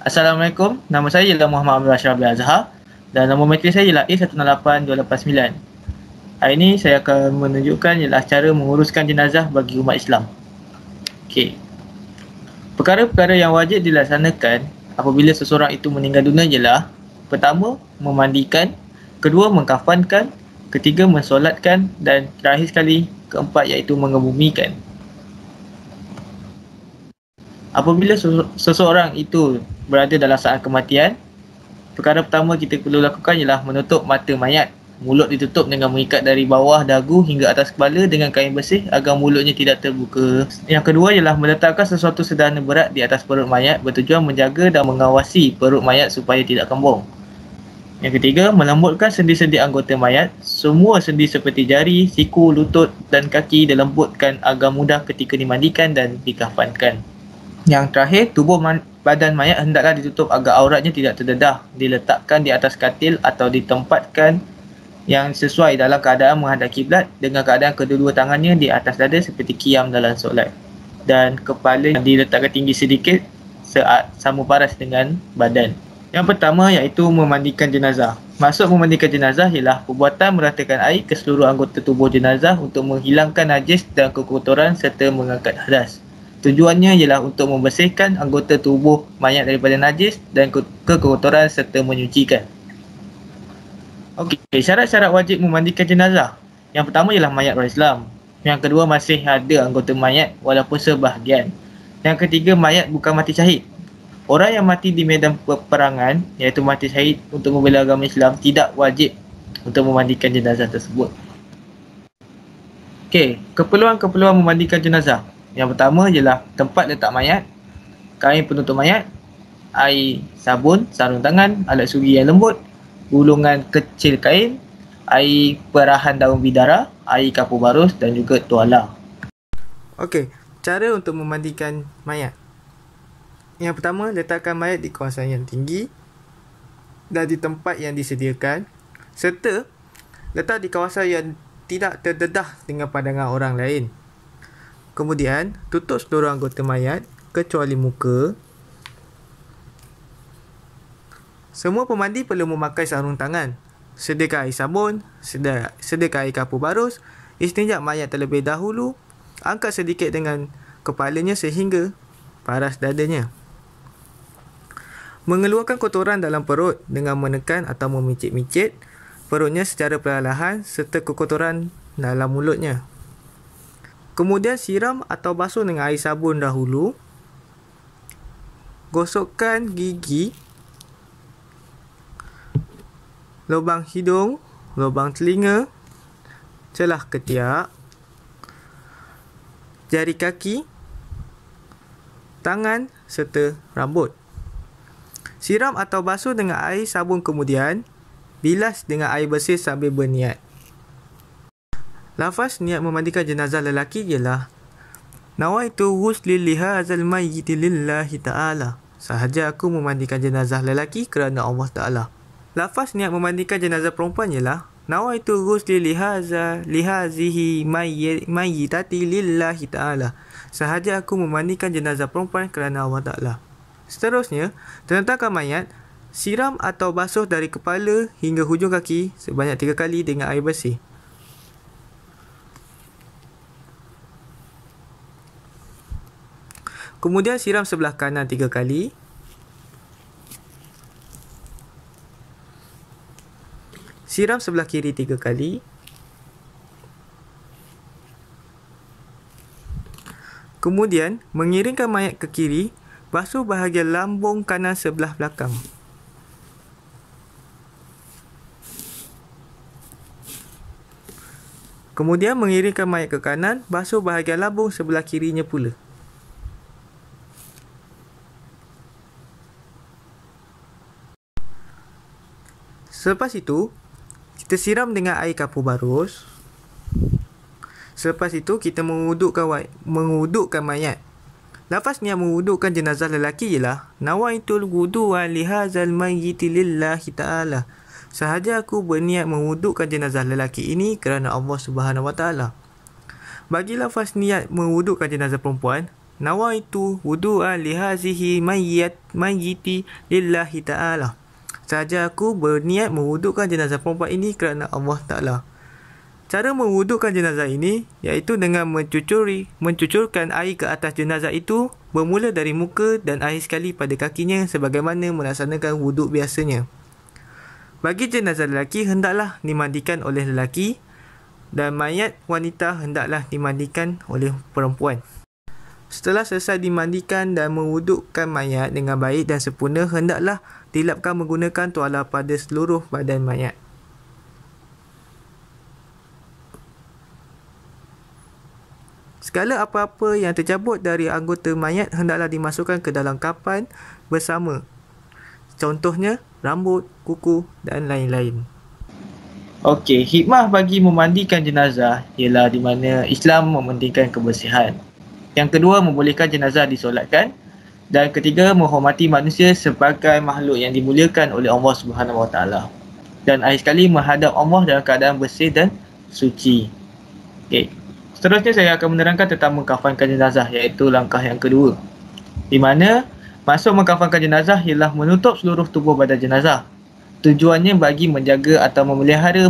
Assalamualaikum, nama saya ialah Muhammad Amir Ashrafi Azhar dan nombor matrik saya ialah A18289. Hari ini saya akan menunjukkan ialah cara menguruskan jenazah bagi umat Islam. Okey. Perkara-perkara yang wajib dilaksanakan apabila seseorang itu meninggal dunia ialah pertama, memandikan, kedua, mengkafankan, ketiga, mensolatkan dan terakhir sekali, keempat iaitu mengebumikan apabila seseorang itu berada dalam saat kematian perkara pertama kita perlu lakukan ialah menutup mata mayat mulut ditutup dengan mengikat dari bawah dagu hingga atas kepala dengan kain bersih agar mulutnya tidak terbuka yang kedua ialah meletakkan sesuatu sedana berat di atas perut mayat bertujuan menjaga dan mengawasi perut mayat supaya tidak kembung yang ketiga, melembutkan sendi-sendi anggota mayat. Semua sendi seperti jari, siku, lutut dan kaki dilembutkan agar mudah ketika dimandikan dan dikafankan. Yang terakhir, tubuh man- badan mayat hendaklah ditutup agar auratnya tidak terdedah, diletakkan di atas katil atau ditempatkan yang sesuai dalam keadaan menghadap kiblat dengan keadaan kedua-dua tangannya di atas dada seperti kiam dalam solat dan kepala diletakkan tinggi sedikit saat sama paras dengan badan. Yang pertama iaitu memandikan jenazah. Masuk memandikan jenazah ialah perbuatan meratakan air ke seluruh anggota tubuh jenazah untuk menghilangkan najis dan kekotoran serta mengangkat hadas. Tujuannya ialah untuk membersihkan anggota tubuh mayat daripada najis dan kekotoran serta menyucikan. Okey, syarat-syarat wajib memandikan jenazah. Yang pertama ialah mayat orang Islam. Yang kedua masih ada anggota mayat walaupun sebahagian. Yang ketiga mayat bukan mati syahid. Orang yang mati di medan peperangan iaitu mati syahid untuk membela agama Islam tidak wajib untuk memandikan jenazah tersebut. Okey, keperluan-keperluan memandikan jenazah. Yang pertama ialah tempat letak mayat, kain penutup mayat, air sabun, sarung tangan, alat sugi yang lembut, gulungan kecil kain, air perahan daun bidara, air kapur barus dan juga tuala. Okey, cara untuk memandikan mayat. Yang pertama, letakkan mayat di kawasan yang tinggi dan di tempat yang disediakan serta letak di kawasan yang tidak terdedah dengan pandangan orang lain. Kemudian tutup seluruh anggota mayat kecuali muka. Semua pemandi perlu memakai sarung tangan. Sediakan air sabun, sediakan air kapur barus, istinjak mayat terlebih dahulu, angkat sedikit dengan kepalanya sehingga paras dadanya. Mengeluarkan kotoran dalam perut dengan menekan atau memicit-micit perutnya secara perlahan serta kekotoran dalam mulutnya. Kemudian siram atau basuh dengan air sabun dahulu. Gosokkan gigi, lubang hidung, lubang telinga, celah ketiak, jari kaki, tangan serta rambut. Siram atau basuh dengan air sabun kemudian, bilas dengan air bersih sambil berniat. Lafaz niat memandikan jenazah lelaki ialah Nawaitu husli lihazal mayyiti lillahi ta'ala Sahaja aku memandikan jenazah lelaki kerana Allah Ta'ala Lafaz niat memandikan jenazah perempuan ialah Nawaitu husli lihaza lihazihi mayyitati lillahi ta'ala Sahaja aku memandikan jenazah perempuan kerana Allah Ta'ala Seterusnya, terletakkan mayat Siram atau basuh dari kepala hingga hujung kaki sebanyak tiga kali dengan air bersih Kemudian siram sebelah kanan tiga kali. Siram sebelah kiri tiga kali. Kemudian mengiringkan mayat ke kiri, basuh bahagian lambung kanan sebelah belakang. Kemudian mengiringkan mayat ke kanan, basuh bahagian lambung sebelah kirinya pula. Selepas itu, kita siram dengan air kapur barus. Selepas itu, kita mengudukkan, mengudukkan mayat. ni yang mengudukkan jenazah lelaki ialah Nawaitul wudu lihazal mayyiti lillahi ta'ala Sahaja aku berniat mengudukkan jenazah lelaki ini kerana Allah Subhanahu Wa Taala. Bagi lafaz niat mengudukkan jenazah perempuan, nawaitu wudu'a lihazihi mayyat mayyiti lillahi ta'ala. Saja aku berniat mewudukkan jenazah perempuan ini kerana Allah Ta'ala. Cara mewudukkan jenazah ini iaitu dengan mencucuri, mencucurkan air ke atas jenazah itu bermula dari muka dan air sekali pada kakinya sebagaimana melaksanakan wuduk biasanya. Bagi jenazah lelaki, hendaklah dimandikan oleh lelaki dan mayat wanita hendaklah dimandikan oleh perempuan. Setelah selesai dimandikan dan mewudukkan mayat dengan baik dan sempurna, hendaklah dilapkan menggunakan tuala pada seluruh badan mayat. Segala apa-apa yang tercabut dari anggota mayat hendaklah dimasukkan ke dalam kapan bersama. Contohnya, rambut, kuku dan lain-lain. Okey, hikmah bagi memandikan jenazah ialah di mana Islam mementingkan kebersihan. Yang kedua, membolehkan jenazah disolatkan. Dan ketiga, menghormati manusia sebagai makhluk yang dimuliakan oleh Allah Subhanahu SWT. Dan akhir sekali, menghadap Allah dalam keadaan bersih dan suci. Okay. Seterusnya, saya akan menerangkan tentang mengkafankan jenazah iaitu langkah yang kedua. Di mana, masuk mengkafankan jenazah ialah menutup seluruh tubuh badan jenazah. Tujuannya bagi menjaga atau memelihara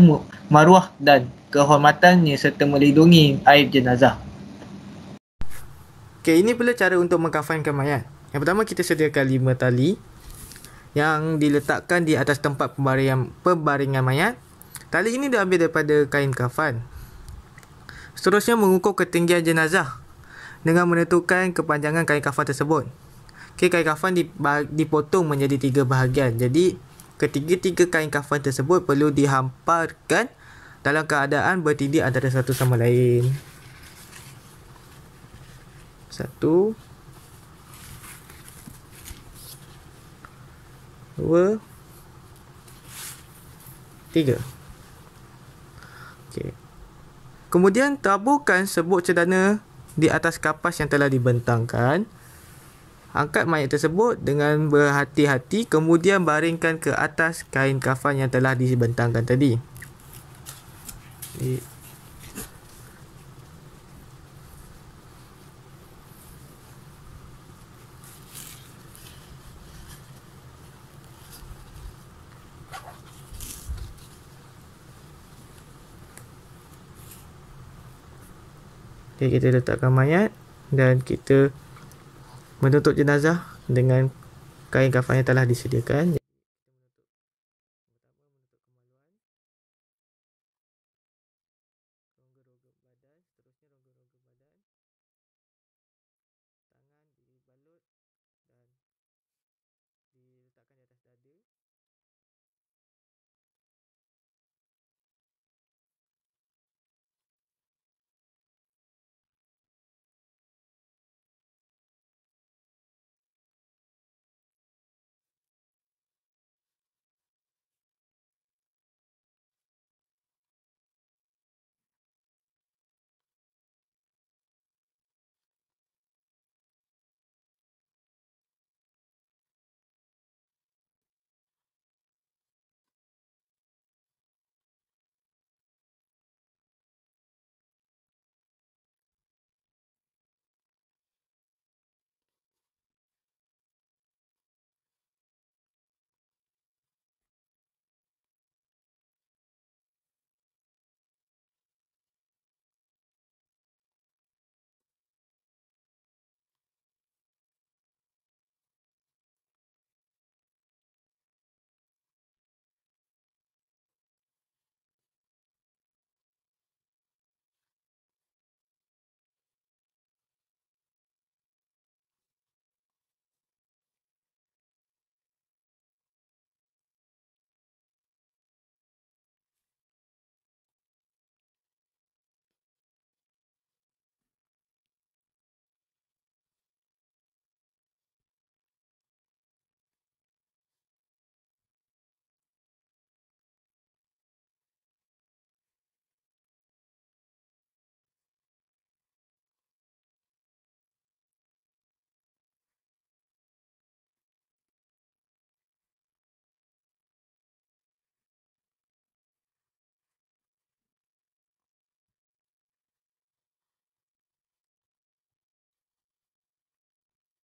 maruah dan kehormatannya serta melindungi aib jenazah. Okay, ini pula cara untuk mengkafankan mayat. Yang pertama kita sediakan 5 tali yang diletakkan di atas tempat pembaringan pembaringan mayat. Tali ini diambil daripada kain kafan. Seterusnya mengukur ketinggian jenazah dengan menentukan kepanjangan kain kafan tersebut. Okay, kain kafan dipotong menjadi tiga bahagian. Jadi, ketiga-tiga kain kafan tersebut perlu dihamparkan dalam keadaan bertindih antara satu sama lain satu dua tiga okey kemudian taburkan sebut cendana di atas kapas yang telah dibentangkan angkat mayat tersebut dengan berhati-hati kemudian baringkan ke atas kain kafan yang telah dibentangkan tadi Okay, kita letakkan mayat dan kita menutup jenazah dengan kain kafan yang telah disediakan.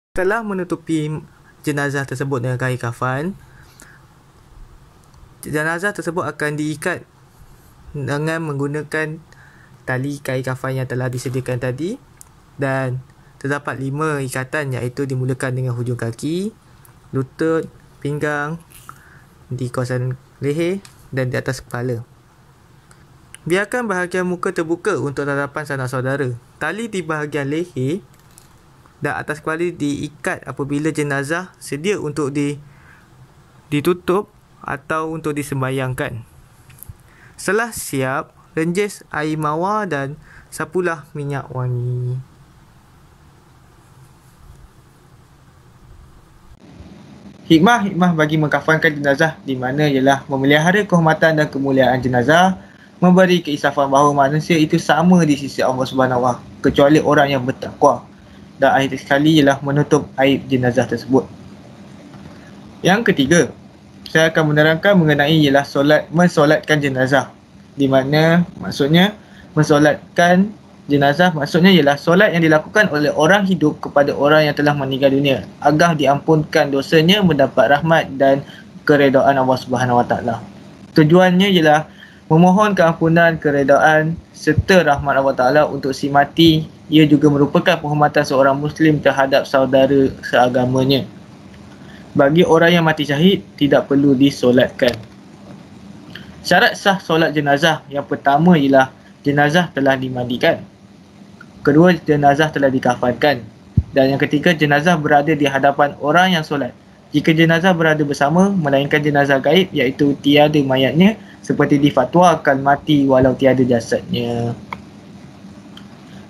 Setelah menutupi jenazah tersebut dengan kain kafan jenazah tersebut akan diikat dengan menggunakan tali kain kafan yang telah disediakan tadi dan terdapat lima ikatan iaitu dimulakan dengan hujung kaki lutut pinggang di kawasan leher dan di atas kepala biarkan bahagian muka terbuka untuk tatapan sanak saudara tali di bahagian leher dan atas kuali diikat apabila jenazah sedia untuk di ditutup atau untuk disembayangkan. Setelah siap, renjis air mawar dan sapulah minyak wangi. Hikmah-hikmah bagi mengkafankan jenazah di mana ialah memelihara kehormatan dan kemuliaan jenazah, memberi keisafan bahawa manusia itu sama di sisi Allah Subhanahu kecuali orang yang bertakwa dan akhir sekali ialah menutup aib jenazah tersebut. Yang ketiga, saya akan menerangkan mengenai ialah solat mensolatkan jenazah. Di mana maksudnya mensolatkan jenazah maksudnya ialah solat yang dilakukan oleh orang hidup kepada orang yang telah meninggal dunia agar diampunkan dosanya mendapat rahmat dan keredaan Allah Subhanahu Wa Taala. Tujuannya ialah memohon keampunan, keredaan serta rahmat Allah Ta'ala untuk si mati ia juga merupakan penghormatan seorang Muslim terhadap saudara seagamanya. Bagi orang yang mati syahid, tidak perlu disolatkan. Syarat sah solat jenazah yang pertama ialah jenazah telah dimandikan. Kedua, jenazah telah dikafankan. Dan yang ketiga, jenazah berada di hadapan orang yang solat. Jika jenazah berada bersama, melainkan jenazah gaib iaitu tiada mayatnya seperti difatwakan mati walau tiada jasadnya.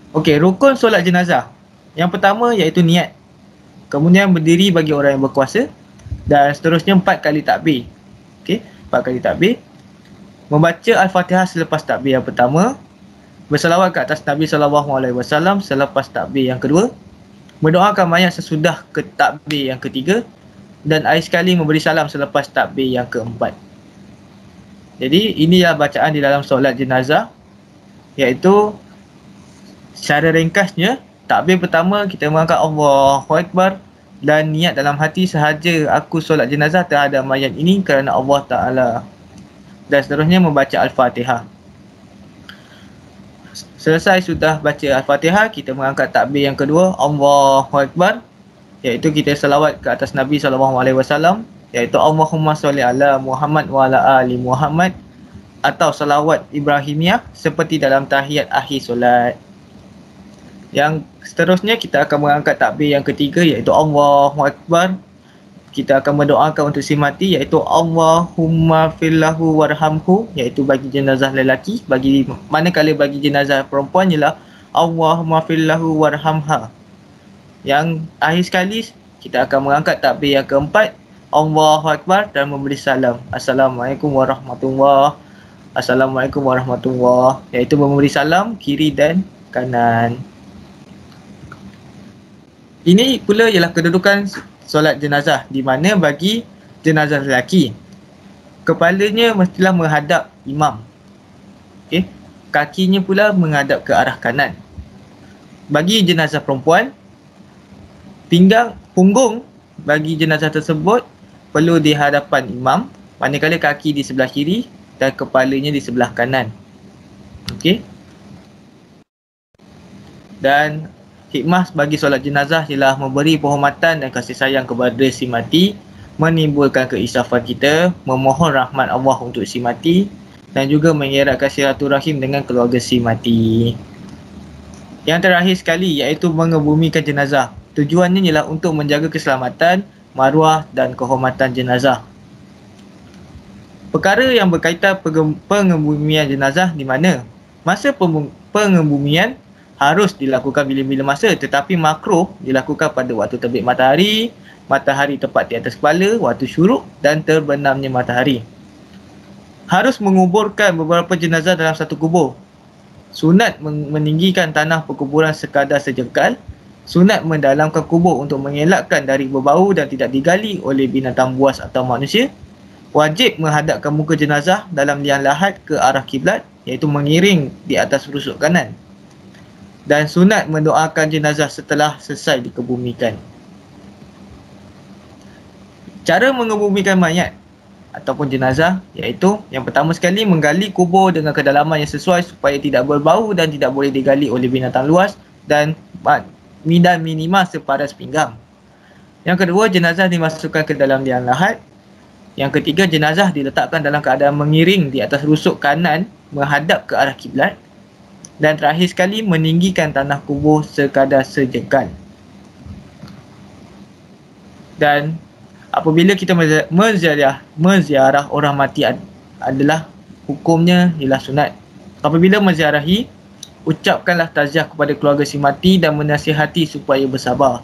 Okey, rukun solat jenazah. Yang pertama iaitu niat. Kemudian berdiri bagi orang yang berkuasa dan seterusnya empat kali takbir. Okey, empat kali takbir. Membaca Al-Fatihah selepas takbir yang pertama. bersalawat ke atas Nabi sallallahu alaihi wasallam selepas takbir yang kedua. Mendoakan mayat sesudah ke takbir yang ketiga dan air sekali memberi salam selepas takbir yang keempat. Jadi inilah bacaan di dalam solat jenazah iaitu secara ringkasnya takbir pertama kita mengangkat Allahu Akbar dan niat dalam hati sahaja aku solat jenazah terhadap mayat ini kerana Allah Ta'ala dan seterusnya membaca Al-Fatihah selesai sudah baca Al-Fatihah kita mengangkat takbir yang kedua Allahu Akbar iaitu kita selawat ke atas Nabi SAW iaitu Allahumma salli ala Muhammad wa ala ali Muhammad atau salawat Ibrahimiyah seperti dalam tahiyat akhir solat yang seterusnya kita akan mengangkat takbir yang ketiga iaitu Allahu Akbar. Kita akan mendoakan untuk si mati iaitu Allahumma fillahu warhamhu iaitu bagi jenazah lelaki bagi manakala bagi jenazah perempuan ialah Allahumma fillahu warhamha. Yang akhir sekali kita akan mengangkat takbir yang keempat Allahu Akbar dan memberi salam. Assalamualaikum warahmatullahi Assalamualaikum warahmatullahi iaitu memberi salam kiri dan kanan. Ini pula ialah kedudukan solat jenazah di mana bagi jenazah lelaki kepalanya mestilah menghadap imam. Okey. Kakinya pula menghadap ke arah kanan. Bagi jenazah perempuan pinggang punggung bagi jenazah tersebut perlu di hadapan imam manakala kaki di sebelah kiri dan kepalanya di sebelah kanan. Okey. Dan hikmah bagi solat jenazah ialah memberi penghormatan dan kasih sayang kepada si mati, menimbulkan keisafan kita, memohon rahmat Allah untuk si mati dan juga mengeratkan rahim dengan keluarga si mati. Yang terakhir sekali iaitu mengebumikan jenazah. Tujuannya ialah untuk menjaga keselamatan, maruah dan kehormatan jenazah. Perkara yang berkaitan pengebumian jenazah di mana? Masa pengebumian harus dilakukan bila-bila masa tetapi makro dilakukan pada waktu terbit matahari, matahari tepat di atas kepala, waktu syuruk dan terbenamnya matahari. Harus menguburkan beberapa jenazah dalam satu kubur. Sunat meninggikan tanah perkuburan sekadar sejengkal. Sunat mendalamkan kubur untuk mengelakkan dari berbau dan tidak digali oleh binatang buas atau manusia. Wajib menghadapkan muka jenazah dalam liang lahat ke arah kiblat iaitu mengiring di atas rusuk kanan dan sunat mendoakan jenazah setelah selesai dikebumikan. Cara mengebumikan mayat ataupun jenazah iaitu yang pertama sekali menggali kubur dengan kedalaman yang sesuai supaya tidak berbau dan tidak boleh digali oleh binatang luas dan midan minima separas pinggang. Yang kedua, jenazah dimasukkan ke dalam liang lahat. Yang ketiga, jenazah diletakkan dalam keadaan mengiring di atas rusuk kanan menghadap ke arah kiblat dan terakhir sekali meninggikan tanah kubur sekadar sejengkal. Dan apabila kita menziarah, menziarah orang mati adalah hukumnya ialah sunat. Apabila menziarahi, ucapkanlah tazkiyah kepada keluarga si mati dan menasihati supaya bersabar.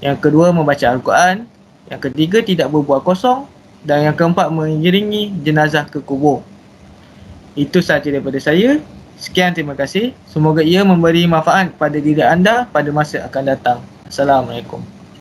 Yang kedua membaca Al-Quran, yang ketiga tidak berbuat kosong dan yang keempat mengiringi jenazah ke kubur. Itu sahaja daripada saya. Sekian terima kasih. Semoga ia memberi manfaat pada diri anda pada masa akan datang. Assalamualaikum.